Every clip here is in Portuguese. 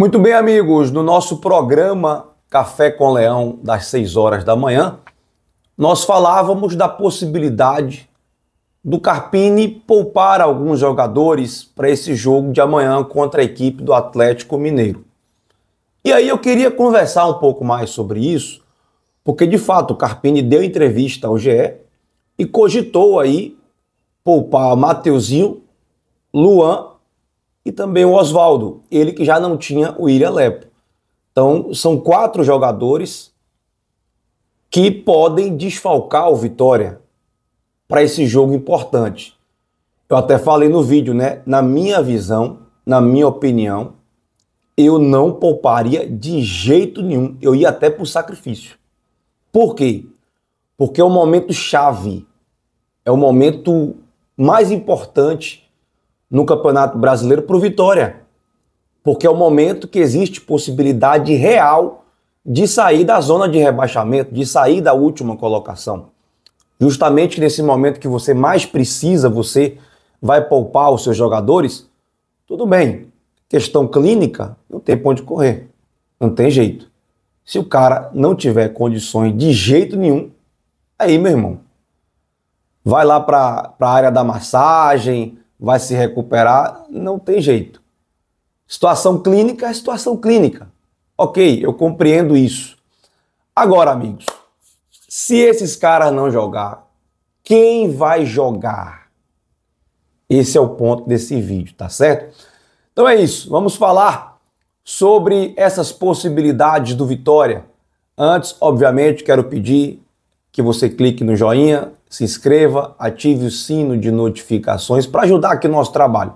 Muito bem, amigos, no nosso programa Café com Leão das 6 horas da manhã, nós falávamos da possibilidade do Carpini poupar alguns jogadores para esse jogo de amanhã contra a equipe do Atlético Mineiro. E aí eu queria conversar um pouco mais sobre isso, porque de fato o Carpini deu entrevista ao GE e cogitou aí poupar Mateuzinho, Luan e também o Oswaldo, ele que já não tinha o William Lepo. Então, são quatro jogadores que podem desfalcar o Vitória para esse jogo importante. Eu até falei no vídeo, né? Na minha visão, na minha opinião, eu não pouparia de jeito nenhum. Eu ia até para o sacrifício. Por quê? Porque é o momento chave, é o momento mais importante no Campeonato Brasileiro para o Vitória. Porque é o momento que existe possibilidade real de sair da zona de rebaixamento, de sair da última colocação. Justamente nesse momento que você mais precisa, você vai poupar os seus jogadores. Tudo bem, questão clínica, não tem ponto de correr. Não tem jeito. Se o cara não tiver condições de jeito nenhum, aí, meu irmão, vai lá para a área da massagem, vai se recuperar, não tem jeito. Situação clínica é situação clínica. Ok, eu compreendo isso. Agora, amigos, se esses caras não jogar, quem vai jogar? Esse é o ponto desse vídeo, tá certo? Então é isso, vamos falar sobre essas possibilidades do Vitória. Antes, obviamente, quero pedir que você clique no joinha, se inscreva, ative o sino de notificações para ajudar aqui o nosso trabalho.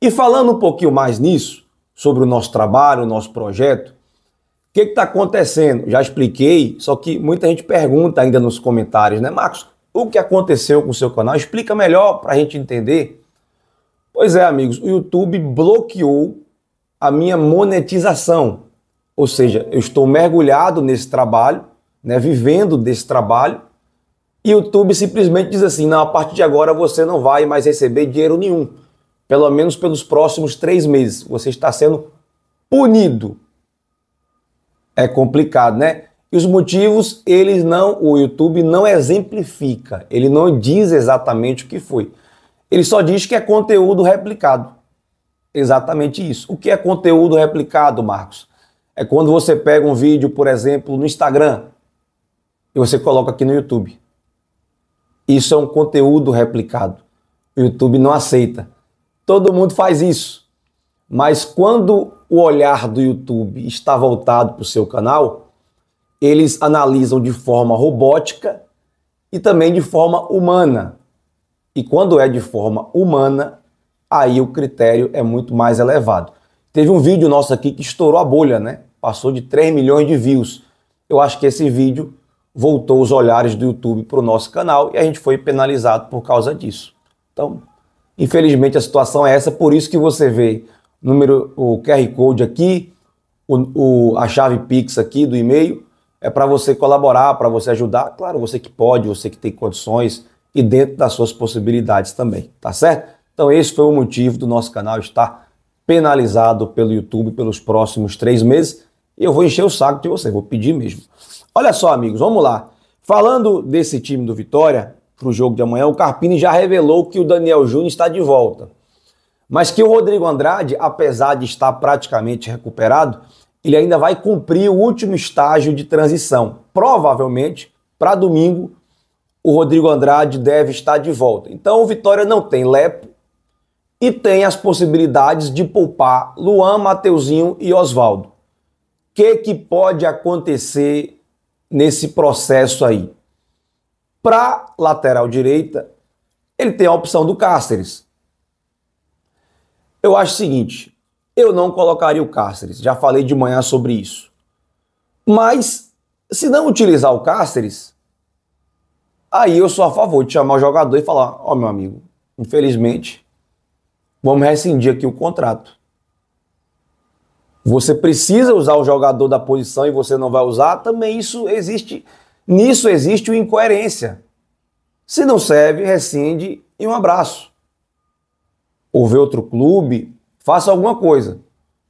E falando um pouquinho mais nisso, sobre o nosso trabalho, o nosso projeto, o que está acontecendo? Já expliquei, só que muita gente pergunta ainda nos comentários, né, Marcos? O que aconteceu com o seu canal? Explica melhor para a gente entender. Pois é, amigos, o YouTube bloqueou a minha monetização. Ou seja, eu estou mergulhado nesse trabalho, né, vivendo desse trabalho, YouTube simplesmente diz assim: não, a partir de agora você não vai mais receber dinheiro nenhum, pelo menos pelos próximos três meses. Você está sendo punido. É complicado, né? E os motivos, eles não, o YouTube não exemplifica, ele não diz exatamente o que foi. Ele só diz que é conteúdo replicado. Exatamente isso. O que é conteúdo replicado, Marcos? É quando você pega um vídeo, por exemplo, no Instagram e você coloca aqui no YouTube. Isso é um conteúdo replicado. O YouTube não aceita. Todo mundo faz isso. Mas quando o olhar do YouTube está voltado para o seu canal, eles analisam de forma robótica e também de forma humana. E quando é de forma humana, aí o critério é muito mais elevado. Teve um vídeo nosso aqui que estourou a bolha, né? Passou de 3 milhões de views. Eu acho que esse vídeo voltou os olhares do YouTube para o nosso canal e a gente foi penalizado por causa disso. Então, infelizmente a situação é essa, por isso que você vê o número, o QR Code aqui, o, o, a chave Pix aqui do e-mail, é para você colaborar, para você ajudar. Claro, você que pode, você que tem condições e dentro das suas possibilidades também, tá certo? Então esse foi o motivo do nosso canal estar penalizado pelo YouTube pelos próximos três meses eu vou encher o saco de você, vou pedir mesmo. Olha só, amigos, vamos lá. Falando desse time do Vitória, para o jogo de amanhã, o Carpini já revelou que o Daniel Júnior está de volta. Mas que o Rodrigo Andrade, apesar de estar praticamente recuperado, ele ainda vai cumprir o último estágio de transição. Provavelmente, para domingo, o Rodrigo Andrade deve estar de volta. Então o Vitória não tem Lepo e tem as possibilidades de poupar Luan, Mateuzinho e Oswaldo que, que pode acontecer nesse processo aí? Para lateral direita, ele tem a opção do Cáceres. Eu acho o seguinte, eu não colocaria o Cáceres, já falei de manhã sobre isso. Mas, se não utilizar o Cáceres, aí eu sou a favor de chamar o jogador e falar: Ó, oh, meu amigo, infelizmente, vamos rescindir aqui o contrato você precisa usar o jogador da posição e você não vai usar, também isso existe. Nisso existe uma incoerência. Se não serve, rescinde e um abraço. Ou vê outro clube, faça alguma coisa.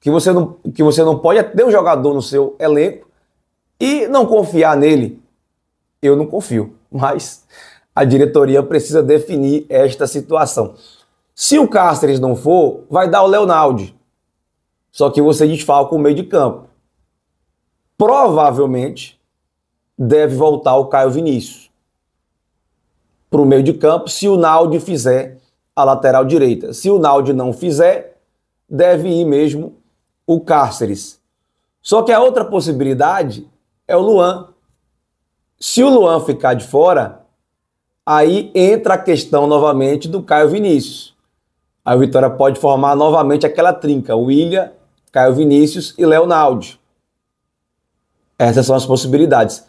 Que você não, que você não pode ter um jogador no seu elenco e não confiar nele. Eu não confio, mas a diretoria precisa definir esta situação. Se o Cáceres não for, vai dar o Leonardo. Só que você desfalca o meio de campo. Provavelmente deve voltar o Caio Vinícius para o meio de campo se o Naldi fizer a lateral direita. Se o Naldi não fizer, deve ir mesmo o Cárceres. Só que a outra possibilidade é o Luan. Se o Luan ficar de fora, aí entra a questão novamente do Caio Vinícius. A Vitória pode formar novamente aquela trinca: William, Caio Vinícius e Léo Naldi. Essas são as possibilidades.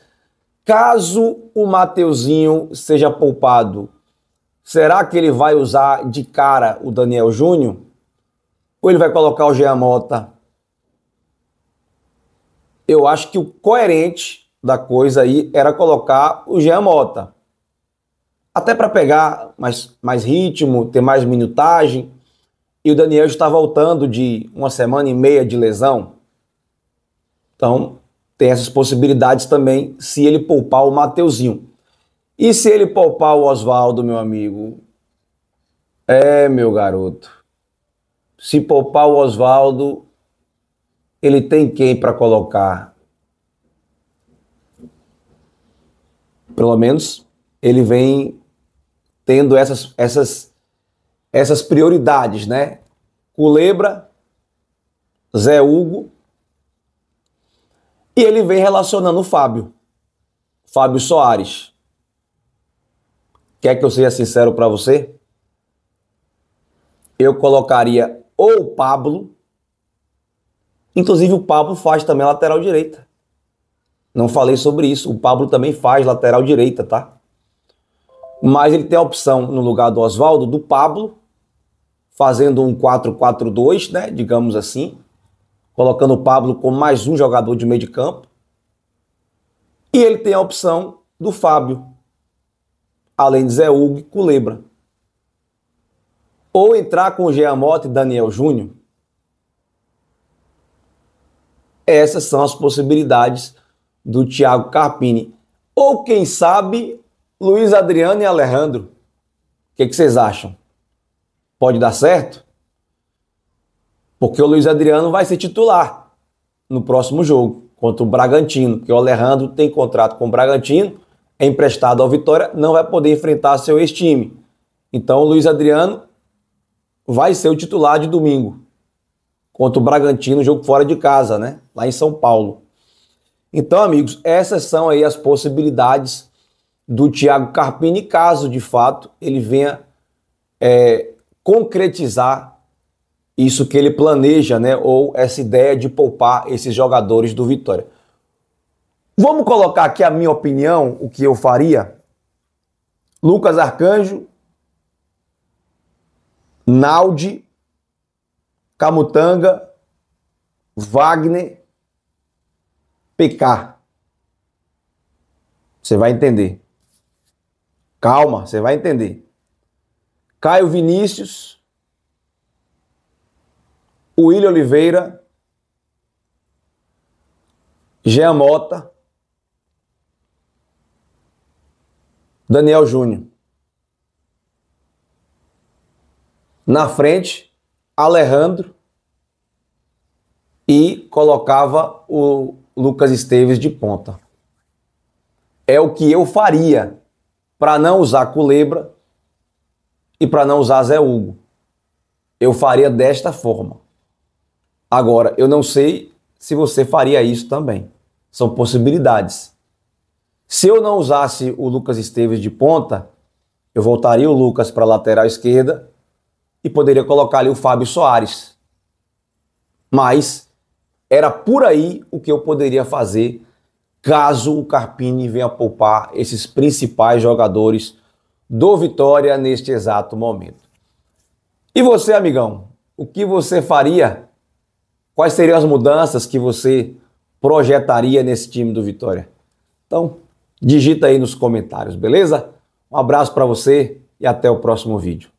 Caso o Mateuzinho seja poupado, será que ele vai usar de cara o Daniel Júnior? Ou ele vai colocar o Jean Mota? Eu acho que o coerente da coisa aí era colocar o Jean Mota. Até para pegar mais, mais ritmo, ter mais minutagem e o Daniel está voltando de uma semana e meia de lesão. Então, tem essas possibilidades também se ele poupar o Mateuzinho. E se ele poupar o Oswaldo, meu amigo? É, meu garoto. Se poupar o Oswaldo, ele tem quem para colocar? Pelo menos ele vem tendo essas, essas essas prioridades, né? Culebra, Zé Hugo. E ele vem relacionando o Fábio. Fábio Soares. Quer que eu seja sincero para você? Eu colocaria ou o Pablo. Inclusive o Pablo faz também a lateral direita. Não falei sobre isso. O Pablo também faz lateral direita, tá? Mas ele tem a opção no lugar do Oswaldo, do Pablo fazendo um 4-4-2, né, digamos assim, colocando o Pablo como mais um jogador de meio de campo. E ele tem a opção do Fábio, além de Zé Hugo e Culebra. Ou entrar com Geamote e Daniel Júnior. Essas são as possibilidades do Thiago Carpini. Ou quem sabe, Luiz Adriano e Alejandro. O que, que vocês acham? pode dar certo? Porque o Luiz Adriano vai ser titular no próximo jogo contra o Bragantino, porque o Alejandro tem contrato com o Bragantino, é emprestado ao Vitória, não vai poder enfrentar seu ex-time. Então o Luiz Adriano vai ser o titular de domingo contra o Bragantino, jogo fora de casa, né? Lá em São Paulo. Então, amigos, essas são aí as possibilidades do Thiago Carpini, caso de fato ele venha é, concretizar isso que ele planeja, né? Ou essa ideia de poupar esses jogadores do Vitória. Vamos colocar aqui a minha opinião, o que eu faria. Lucas Arcanjo, Naldi, Camutanga, Wagner, PK. Você vai entender. Calma, você vai entender. Caio Vinícius, William Oliveira, Jean Mota, Daniel Júnior. Na frente, Alejandro e colocava o Lucas Esteves de ponta. É o que eu faria para não usar Culebra e para não usar Zé Hugo. Eu faria desta forma. Agora, eu não sei se você faria isso também. São possibilidades. Se eu não usasse o Lucas Esteves de ponta, eu voltaria o Lucas para a lateral esquerda e poderia colocar ali o Fábio Soares. Mas era por aí o que eu poderia fazer caso o Carpini venha poupar esses principais jogadores do Vitória neste exato momento. E você, amigão, o que você faria? Quais seriam as mudanças que você projetaria nesse time do Vitória? Então, digita aí nos comentários, beleza? Um abraço para você e até o próximo vídeo.